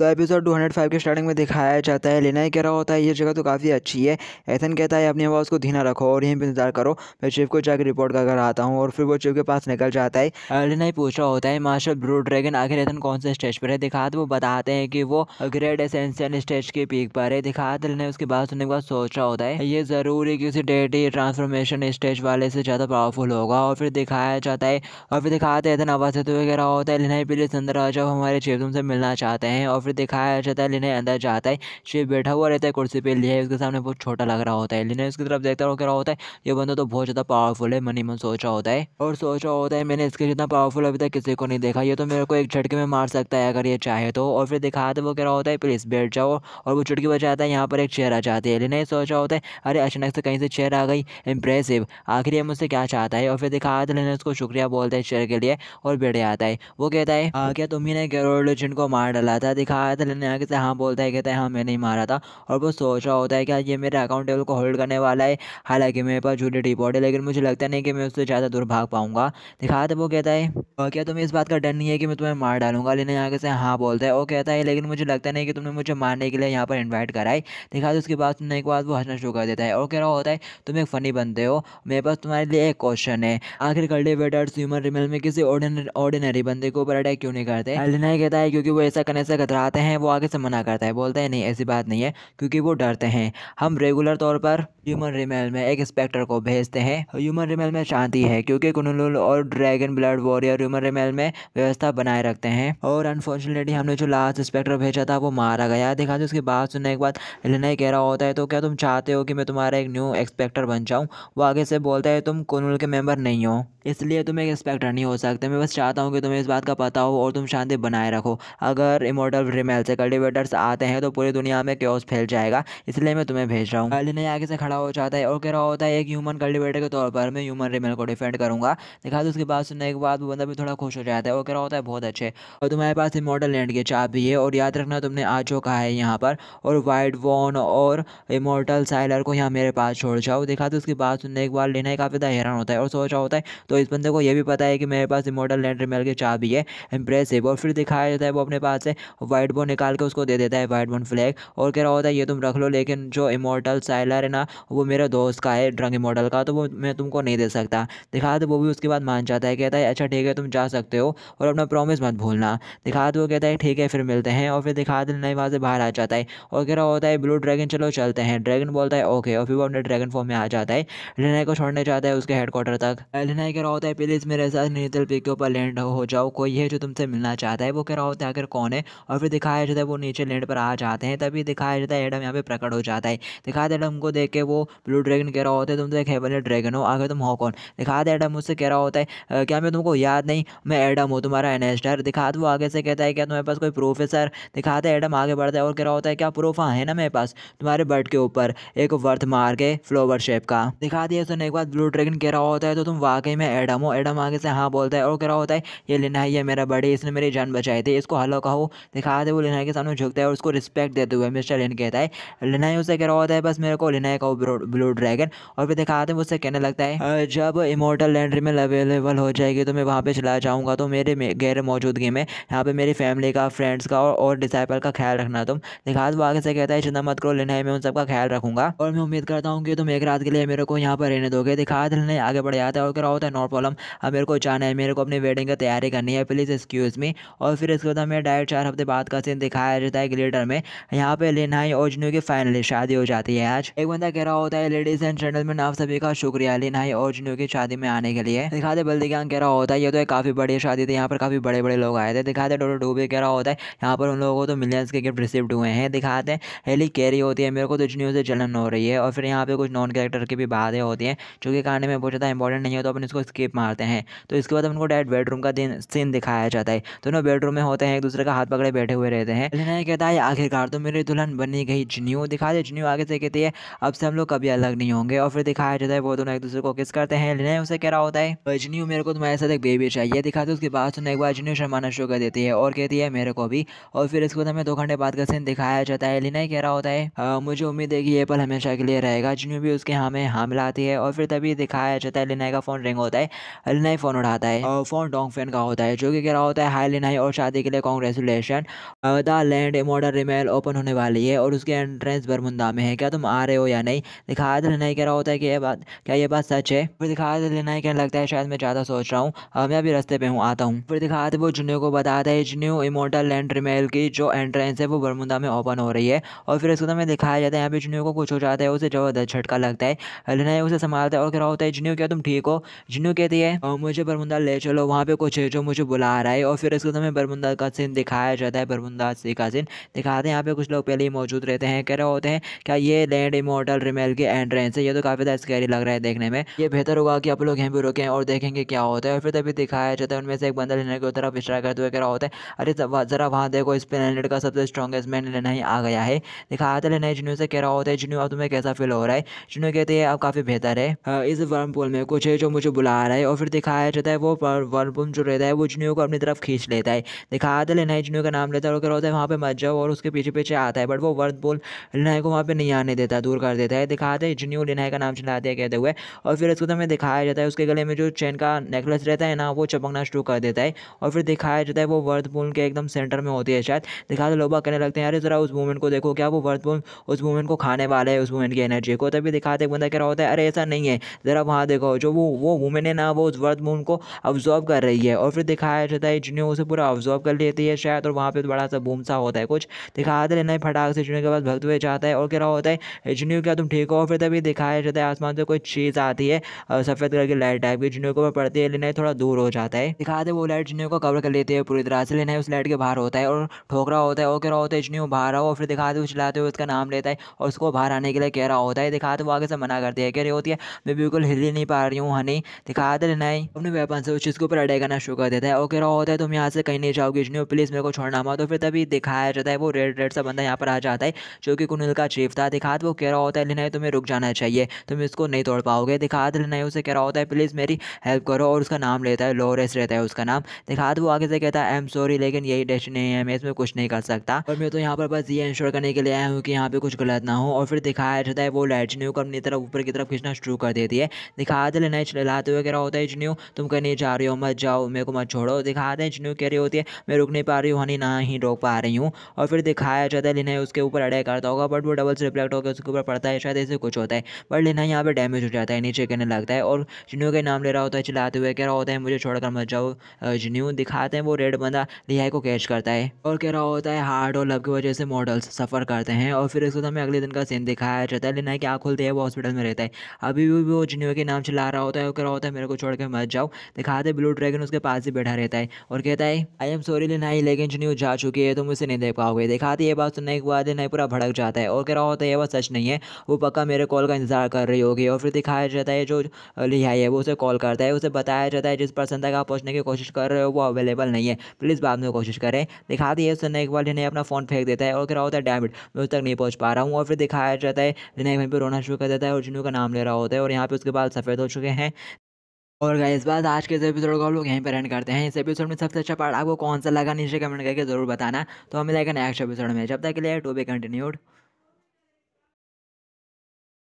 तो episode two hundred five के starting में दिखाया जाता है लेना कह रहा होता है ये जगह तो काफ़ी अच्छी है ऐसा कहता है अपनी आवाज़ को धीना रखो और यहीं पर इंतजार करो मैं चिफ को जाकर रिपोर्ट कर कर आता हूँ और फिर वो चिफ के पास निकल जाता है लेना ही पूछ रहा होता है मार्शल ब्रू ड्रैगन आखिर ऐसन कौन से स्टेज पर है दिखात तो वो बताते हैं कि वो ग्रेट एसेंशियल स्टेज के पीक पर है दिखात तो लेना उसकी बात सुनने के बाद सोच रहा होता है ये ज़रूरी किसी डेटी ट्रांसफॉर्मेशन स्टेज वाले से ज़्यादा पावरफुल होगा और फिर दिखाया जाता है और फिर दिखाते एथन आवाज़ से तो कह रहा होता है लेना ही प्लीज़ अंदर आ जाओ हमारे चीफ तुमसे मिलना चाहते हैं और फिर दिखाया जाता है लिने अंदर जाता है शिव बैठा हुआ रहता है कुर्सी पर लिया उसके सामने बहुत छोटा लग रहा होता है लिने उसकी तरफ देखता रहा होता है ये बंदा तो बहुत ज़्यादा पावरफुल है मनी मन सोचा होता है और सोचा होता है मैंने इसके जितना पावरफुल अभी तक किसी को नहीं देखा ये तो मेरे को एक झटके में मार सकता है अगर ये चाहे तो और फिर दिखाते वो कह रहा होता है प्लीज़ बैठ जाओ और वो चुटकी बजाता है यहाँ पर एक चेयर आ जाती है लिने सोचा होता है अरे अचानक से कहीं से चेयर आ गई इंप्रेसिव आखिर ये मुझसे क्या चाहता है और फिर दिखाते लेने उसको शुक्रिया बोलता है चेयर के लिए और बैठ जाता है वो कहता है आ क्या तुम्हें गैरोजिन को मार डाला था दिखा सहायता लेने तो आगे से हाँ बोलता है कहता है हाँ मैंने ही मारा था और वो सोच रहा होता है कि ये मेरे अकाउंट टेबल को होल्ड करने वाला है हालांकि मेरे पास झूठी रिपोर्ट है लेकिन मुझे लगता नहीं कि मैं उससे ज़्यादा दूर भाग पाऊँगा दिखाते वो कहता है और क्या तुम्हें इस बात का डर नहीं है कि मैं तुम्हें मार डालूंगा लेने आगे से हाँ बोलता है वो कहता है लेकिन मुझे लगता नहीं कि तुमने मुझे मारने के लिए यहाँ पर इन्वाइट कराई दिखाते उसके बाद सुनने के बाद वो हंसना शुरू कर देता है और कह रहा होता है तुम एक फ़नी बनते हो मेरे पास तुम्हारे लिए एक क्वेश्चन है आखिर कल्टिवेटर्स ह्यूमन रिमेल में किसी ऑर्डिनरी बंदे को ऊपर अटैक क्यों नहीं करते एलिना कहता है क्योंकि वो ऐसा करने से खतरा आते हैं वो आगे से मना करता है बोलता है नहीं ऐसी बात नहीं है क्योंकि वो डरते हैं हम रेगुलर तौर पर ह्यूमन रिमेल में एक इंस्पेक्टर को भेजते हैं ह्यूमन रिमेल में शांति है क्योंकि कुनुलुल और dragon blood warrior human realm में व्यवस्था बनाए रखते हैं और अनफॉर्चुनेटली हमने जो लास्ट इंस्पेक्टर भेजा था वो मारा गया देखा जो तो उसकी बात सुनने के बाद लिनय कह रहा होता है तो क्या तुम चाहते हो कि मैं तुम्हारा एक न्यू इंस्पेक्टर बन जाऊँ वो आगे से बोलता है तुम कुनुल के मेम्बर नहीं हो इसलिए तुम एक इंस्पेक्टर नहीं हो सकते मैं बस चाहता हूँ कि तुम्हें इस बात का पता हो और तुम शांति बनाए रखो अगर इमोटल रिमेल से कल्टिवेटर्स आते हैं तो पूरी दुनिया में क्योस फैल जाएगा इसलिए मैं तुम्हें भेज रहा हूँ गार्लिन आगे से खड़ा हो जाता है और कह रहा होता है एक ह्यूमन कल्टिवेटर के तौर पर मैं ह्यूमन रिमेल को डिफेंड करूँगा दिखा तो उसकी बात सुनने के बाद वो बंदा भी थोड़ा खुश हो जाता है और कह रहा होता है बहुत अच्छे और तुम्हारे पास इमोटल लैंड की चाप भी है और याद रखना तुमने आज जो कहा है यहाँ पर और वाइट वॉन और इमोटल साइलर को यहाँ मेरे पास छोड़ जाओ दिखा तो उसकी बात सुनने के बाद लेना काफ़ी ज़्यादा हैरान होता है और सोचा होता है तो तो इस बंदे को यह भी पता है कि मेरे पास इमोटल लेटर मेल की चाबी है इम्प्रेसिव और फिर दिखाया जाता है वो अपने पास से वाइट बोन निकाल के उसको दे देता है वाइट बोन फ्लैग और कह रहा होता है ये तुम रख लो लेकिन जो इमोटल साइलर है ना वो मेरे दोस्त का है ड्रंग इमोटल का तो वो मैं तुमको नहीं दे सकता दिखा दो तो वो भी उसके बाद मान जाता है कहता है अच्छा ठीक है तुम जा सकते हो और अपना प्रॉमिस मत भूलना दिखा दो तो कहता है ठीक है फिर मिलते हैं और फिर दिखा दे नहीं वहाँ से बाहर आ जाता है और कह रहा होता है ब्लू ड्रैगन चलो चलते हैं ड्रैगन बोलता है ओके और फिर वो अपने ड्रैगन फॉर्म में आ जाता है लिनाई को छोड़ने जाता है उसके हेडक्वार्टर तक लिनाई कह रहा होता है प्लीज़ मेरे साथ नीतल पी के ऊपर लैंड हो जाओ कोई है जो तुमसे मिलना चाहता है वो कह रहा होता है अगर कौन है और फिर दिखाया जाता है वो नीचे लैंड पर आ जाते हैं तभी दिखाया जाता है एडम यहाँ पे प्रकट हो जाता है दिखाया था एडम को देख के वो ब्लू ड्रैगन कह रहा होता है तुम तो एक हेवनली ड्रैगन हो अगर तुम हो कौन दिखा दे एडम उससे कह रहा होता है क्या मैं तुमको याद नहीं मैं एडम हूँ तुम्हारा एनेस्टर दिखा दो आगे से कहता है क्या तुम्हारे पास कोई प्रूफ है सर दिखा दे एडम आगे बढ़ता है और कह रहा होता है क्या प्रूफ हाँ है ना मेरे पास तुम्हारे बर्ड के ऊपर एक वर्थ मार्क है फ्लोवर शेप का दिखा दिया उसने एक बार ब्लू ड्रैगन कह रहा होता है तो तुम वाकई में एडम हो एडम आगे से हाँ बोलता है और कह रहा होता है ये लेना है ये मेरा बड़े इसने मेरी जान बचाई थी इसको हलो कहो दिखा दे वो लेना के सामने झुकता है और उसको रिस्पेक्ट देते हुए मिस्टर लेन कहता है लेना उसे कह रहा होता है बस मेरे को लिनाई कहो ब्लू ड्रैगन और फिर दिखाते हैं उससे कहने लगता है जब इमोटल लैंड्री में अवेलेबल हो जाएगी तो मैं वहाँ पर चला जाऊँगा तो मेरे गैर मौजूदगी में यहाँ पर मेरी फैमिली का फ्रेंड्स का और डिसाइपल का ख्याल रखना तुम दिखा दो आगे से कहता है चिंता मत करो लिनाई मैं उन सबका ख्याल रखूँगा और मैं उम्मीद करता हूँ कि तुम एक रात के लिए मेरे को यहाँ पर रहने दोगे दिखा दे आगे बढ़ जाता है और कह रहा होता है नो प्रॉब्लम अब मेरे को जाना है मेरे को अपनी वेडिंग की तैयारी करनी है प्लीज़ एक्सक्यूज़ मी और फिर इसके बाद हमें डायरेक्ट चार हफ्ते बाद का सीन दिखाया जाता है ग्लेटर में यहाँ पे लेनाई और जूनू की फाइनली शादी हो जाती है आज एक बंदा कह रहा होता है लेडीज़ एंड जेंटलमैन आप सभी का शुक्रिया लेनाई और जूनू की शादी में आने के लिए दिखा दे बल्दी का कह रहा होता है ये तो एक काफ़ी बड़ी शादी थी यहाँ पर काफ़ी बड़े बड़े लोग आए थे दिखाते डोडो डूबे कह रहा होता है यहाँ पर उन लोगों को तो मिलियंस के गिफ्ट रिसिप्ट हुए हैं दिखाते हैं हेली कैरी होती है मेरे को तो जूनू से जलन हो रही है और फिर यहाँ पे कुछ नॉन कैरेक्टर की भी बातें होती हैं जो कि कहानी में बहुत ज़्यादा इंपॉर्टेंट नहीं है तो अपने इसको स्केप मारते हैं तो इसके बाद हमको डायरेक्ट बेडरूम का सीन दिखाया जाता है दोनों तो बेडरूम में होते हैं एक दूसरे का हाथ पकड़े बैठे हुए रहते हैं लेना कहता है आखिरकार तो मेरी दुल्हन बनी गई जनियो दिखा दे जनियो आगे से कहती है अब से हम लोग कभी अलग नहीं होंगे और फिर दिखाया जाता है वो दोनों एक दूसरे को किस करते हैं लेना उसे कह रहा होता है जनियो मेरे को तुम्हारे साथ एक बेबी चाहिए दिखाते उसके बाद सुनने एक बार जनियो शर्माना शुरू कर देती है और कहती है मेरे को भी और फिर इसके बाद हमें दो घंटे बाद का सीन दिखाया जाता है लेना कह रहा होता है मुझे उम्मीद है कि ये पल हमेशा के लिए रहेगा जनियो भी उसके हाँ में हाँ मिलाती है और फिर तभी दिखाया जाता है लेना का फ़ोन रिंग होता है होता है लिनाई फ़ोन उठाता है और हाँ। फ़ोन डोंग फेन का होता है जो कि कह रहा होता है हाई लिनाई और शादी के लिए congratulation the land mortal realm open होने वाली है और उसके एंट्रेंस बरमुंदा में है क्या तुम आ रहे हो या नहीं दिखाया दिखायत लिनाई कह रहा होता है कि यह बात क्या ये बात सच है फिर दिखाया दिखायत लिनाई कहने लगता है शायद मैं ज़्यादा सोच रहा हूँ मैं अभी रास्ते पर हूँ आता हूँ फिर दिखाया दिखायत वो जुनियो को बताता है जुनियो इमोटल लैंड रिमेल की जो एंट्रेंस है वो बरमुंदा में ओपन हो रही है और फिर इसको तो में दिखाया जाता है यहाँ पे जुनियो को कुछ हो जाता है उसे जबरदस्त झटका लगता है लिनाई उसे संभालता है और कह रहा होता है जुनियो क्या तुम ठीक हो जुनियो इन्हों कहती है और मुझे बरमुंदा ले चलो वहाँ पे कुछ है जो मुझे बुला रहा है और फिर इसको हमें बरमुंदा का सीन दिखाया जाता है बरमुंदा सी का सीन दिखाते हैं यहाँ पे कुछ लोग पहले ही मौजूद रहते हैं कह रहे होते हैं क्या ये लैंड इमोटल रिमेल के एंट्रेंस है ये तो काफ़ी ज़्यादा स्कैरी लग रहा है देखने में ये बेहतर होगा कि आप लोग यहाँ पर रुकें और देखेंगे क्या होता है और फिर तभी दिखाया जाता है उनमें से एक बंदा लेने की तरफ इशारा करते हुए कह रहा होता है अरे ज़रा वहाँ देखो इस प्लेनेट का सबसे स्ट्रॉगेस्ट मैन लेना ही आ गया है दिखाया था लेना जिन्हों से कह रहा होता है जिन्हों अब तुम्हें कैसा फील हो रहा है जिन्हों कहते हैं अब काफ़ी बेहतर है इस वर्म पुल में कुछ है जो मुझे बुला आ रहा है और फिर दिखाया जाता है वो वर्बुम जो रहता है वो जूनियो को अपनी तरफ खींच लेता है दिखा तो लेना है का नाम लेता है और क्या होता है वहाँ पर मर जाओ और उसके पीछे पीछे आता है बट वो वर्द बोल लेना को वहाँ पर नहीं आने देता दूर कर देता है दिखाते तो जूनियो लेना का नाम चला दिया कहते हुए और फिर उसको तो हमें दिखाया जाता है उसके गले में जो चैन का नेकलेस रहता है ना वो चपकना शुरू कर देता है और फिर दिखाया जाता है वो वर्द बोल के एकदम सेंटर में होती है शायद दिखा दिखाते तो लोबा कहने लगते हैं अरे ज़रा उस वूमेन को देखो क्या वो वर्द बोल उस वूमेन को खाने वाला है उस वूमेन की एनर्जी को तभी दिखाते बंदा कह रहा होता है अरे ऐसा नहीं है ज़रा वहाँ देखो जो वो वो वूमेन इंडियन ना वो उस वर्ड मून को ऑब्जॉर्व कर रही है और फिर दिखाया जाता है जिन्हें उसे पूरा ऑब्जॉर्व कर लेती है शायद और वहाँ पर तो बड़ा सा बूम सा होता है कुछ दिखाते रहना है फटाक से जुनियर के पास भक्त हुए जाता है और क्या होता है जुनियर क्या तुम ठीक हो फिर तभी दिखाया जाता है आसमान से कोई चीज़ आती है सफ़ेद कलर की लाइट टाइप की जुनियर को पड़ती है लेना थोड़ा दूर हो जाता है दिखाते वो लाइट जुनियर को कवर कर लेती है पूरी तरह से लेना उस लाइट के बाहर होता है और ठोकरा होता है और क्या होता है जुनियर बाहर आओ फिर दिखाते हुए चलाते हुए उसका नाम लेता है और उसको बाहर आने के लिए कह रहा होता है दिखाते वो आगे से मना करती है कह रही होती है मैं बिल्कुल हिल ही नहीं पा रही हूँ हनी कहा आदर नहीं अपने वेपन से उस चीज़ के ऊपर अटैक करना शुरू कर देता है ओके रहा होता है तुम यहाँ से कहीं नहीं जाओगे जिन्हें प्लीज़ मेरे को छोड़ना मत तो फिर तभी दिखाया जाता है वो रेड रेड सा बंदा यहाँ पर आ जाता है जो कि कुनिल का चीफ था दिखा वो कह रहा होता है लेना तुम्हें रुक जाना चाहिए तुम इसको नहीं तोड़ पाओगे दिखा दे नहीं उसे कह रहा होता है प्लीज़ मेरी हेल्प करो और उसका नाम लेता है लोरेस रहता है उसका नाम दिखा वो आगे से कहता है आई एम सॉरी लेकिन यही नहीं है मैं इसमें कुछ नहीं कर सकता और मैं तो यहाँ पर बस ये इंश्योर करने के लिए आया हूँ कि यहाँ पे कुछ गलत ना हो और फिर दिखाया जाता है वो लाइटनी को अपनी तरफ ऊपर की तरफ खींचना शुरू कर देती है दे लेना चलाते हुए कह रहा होता है जन्यू तुम कहीं नहीं जा रही हो मत जाओ मेरे को मत छोड़ो दिखा दें जन्यू कह रही होती है मैं रुक नहीं पा रही हूँ हनी ना ही रोक पा रही हूँ और फिर दिखाया जाता है लिना उसके ऊपर अटैक करता होगा बट वो डबल्स रिफ्लेक्ट होकर उसके ऊपर पड़ता है शायद ऐसे कुछ होता है बट लिना यहाँ पर डैमेज हो जाता है नीचे कहने लगता है और जन्यू का नाम ले रहा होता है चिल्लाते हुए कह रहा होता है मुझे छोड़कर मत जाओ जन्यू दिखाते हैं वो रेड बंदा रिहाई को कैच करता है और कह रहा होता है हार्ट और लव की वजह से मॉडल्स सफ़र करते हैं और फिर उसके हमें अगले दिन का सीन दिखाया जाता है लिना की आँख खुलती है वो हॉस्पिटल में रहता है अभी भी वो जन्यू के नाम चिल्ला रहा होता है वो कह रहा होता है है मेरे को छोड़ के मत जाओ दिखाते ब्लू ड्रैगन उसके पास ही बैठा रहता है और कहता है आई एम सॉरी लेना ही लेकिन जो जा चुकी है तुम उसे नहीं देख पाओगे दिखाती ये बात सुनने के बाद नहीं पूरा भड़क जाता है और कह रहा होता है ये बात सच नहीं है वो पक्का मेरे कॉल का इंतजार कर रही होगी और फिर दिखाया जाता है जो लिहाई है वो उसे कॉल करता है उसे बताया जाता है जिस पर्सन तक आप पहुँचने की कोशिश कर रहे हो वो अवेलेबल नहीं है प्लीज़ बाद में कोशिश करें दिखाती है सुनने के बाद लिनाई अपना फ़ोन फेंक देता है और कह रहा होता है डैमिट मैं उस तक नहीं पहुँच पा रहा हूँ और फिर दिखाया जाता है जिन्हें वहीं पर रोना शुरू कर देता है और जिन्हों का नाम ले रहा होता है और यहाँ पे उसके बाल सफ़ेद हो चुके हैं और इस बात आज के इस एपिसोड को हम लोग यहीं पर एंड करते हैं इस एपिसोड में सबसे अच्छा पार्ट आपको कौन सा लगा नीचे कमेंट करके जरूर बताना तो हम मिलेगा नेक्स्ट एपिसोड में जब तक के लिए टू बी कंटिन्यूड